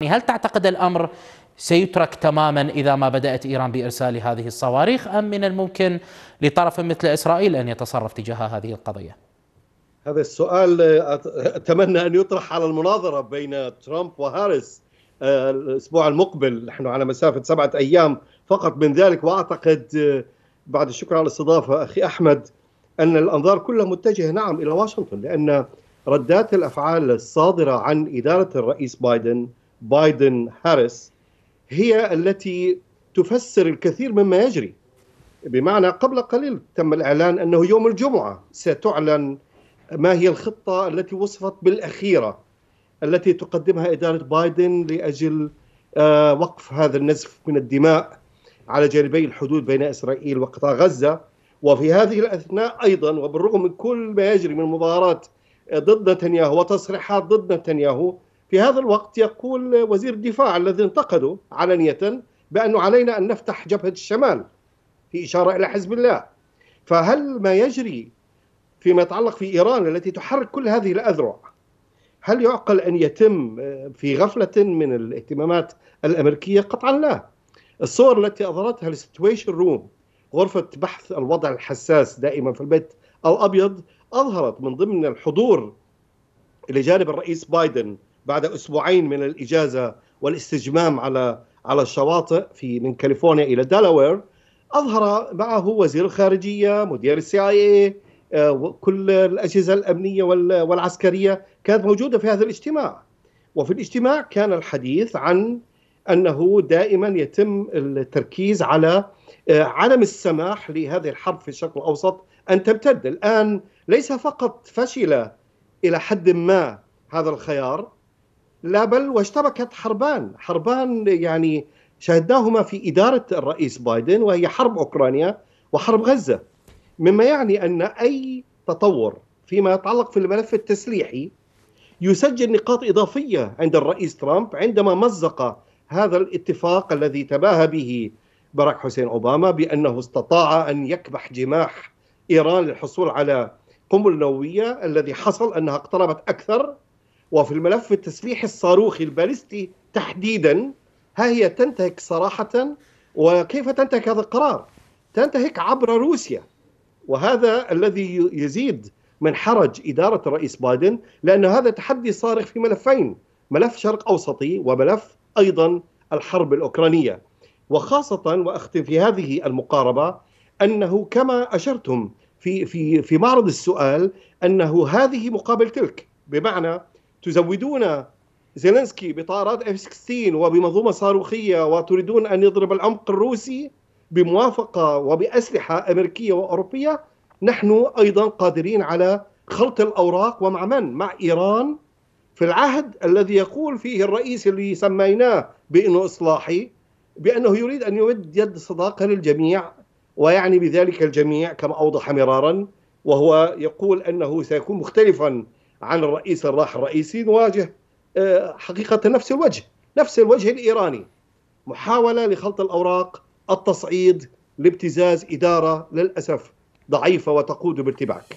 يعني هل تعتقد الامر سيترك تماما اذا ما بدات ايران بارسال هذه الصواريخ ام من الممكن لطرف مثل اسرائيل ان يتصرف تجاه هذه القضيه؟ هذا السؤال اتمنى ان يطرح على المناظره بين ترامب وهاريس آه، الاسبوع المقبل نحن على مسافه سبعه ايام فقط من ذلك واعتقد آه، بعد الشكر على الاستضافه اخي احمد ان الانظار كلها متجهه نعم الى واشنطن لان ردات الافعال الصادره عن اداره الرئيس بايدن بايدن هاريس هي التي تفسر الكثير مما يجري بمعنى قبل قليل تم الاعلان انه يوم الجمعه ستعلن ما هي الخطه التي وصفت بالاخيره التي تقدمها اداره بايدن لاجل آه، وقف هذا النزف من الدماء على جانبي الحدود بين اسرائيل وقطاع غزه وفي هذه الاثناء ايضا وبالرغم من كل ما يجري من مباراه ضد نتنياهو وتصريحات ضد نتنياهو في هذا الوقت يقول وزير الدفاع الذي انتقده علنية بأنه علينا أن نفتح جبهة الشمال في إشارة إلى حزب الله فهل ما يجري فيما يتعلق في إيران التي تحرك كل هذه الأذرع هل يعقل أن يتم في غفلة من الاهتمامات الأمريكية؟ قطعا لا الصور التي أظهرتها السيتويشن روم غرفة بحث الوضع الحساس دائما في البيت الأبيض أظهرت من ضمن الحضور إلى جانب الرئيس بايدن بعد اسبوعين من الاجازه والاستجمام على على الشواطئ في من كاليفورنيا الى دلاوير اظهر معه وزير الخارجيه مدير السي اي إيه، آه، كل الاجهزه الامنيه والعسكريه كانت موجوده في هذا الاجتماع وفي الاجتماع كان الحديث عن انه دائما يتم التركيز على آه، عدم السماح لهذه الحرب في الشرق الاوسط ان تمتد الان ليس فقط فشل الى حد ما هذا الخيار لا بل واشتبكت حربان حربان يعني شهدناهما في إدارة الرئيس بايدن وهي حرب أوكرانيا وحرب غزة مما يعني أن أي تطور فيما يتعلق في الملف التسليحي يسجل نقاط إضافية عند الرئيس ترامب عندما مزق هذا الاتفاق الذي تباهى به باراك حسين أوباما بأنه استطاع أن يكبح جماح إيران للحصول على قنبلة نووية الذي حصل أنها اقتربت أكثر وفي الملف التسليح الصاروخي البالستي تحديدا ها هي تنتهك صراحة وكيف تنتهك هذا القرار؟ تنتهك عبر روسيا وهذا الذي يزيد من حرج إدارة الرئيس بايدن لأن هذا تحدي صارخ في ملفين ملف شرق أوسطي وملف أيضا الحرب الأوكرانية وخاصة وأختم في هذه المقاربة أنه كما أشرتم في في في معرض السؤال أنه هذه مقابل تلك بمعنى تزودون زيلنسكي بطائرات اف 16 وبمنظومه صاروخيه وتريدون ان يضرب العمق الروسي بموافقه وباسلحه امريكيه واوروبيه نحن ايضا قادرين على خلط الاوراق ومع من؟ مع ايران في العهد الذي يقول فيه الرئيس اللي سميناه بانه اصلاحي بانه يريد ان يمد يد صداقه للجميع ويعني بذلك الجميع كما اوضح مرارا وهو يقول انه سيكون مختلفا عن الرئيس الراح الرئيسي نواجه آه، حقيقة نفس الوجه نفس الوجه الإيراني محاولة لخلط الأوراق التصعيد لابتزاز إدارة للأسف ضعيفة وتقود بارتباك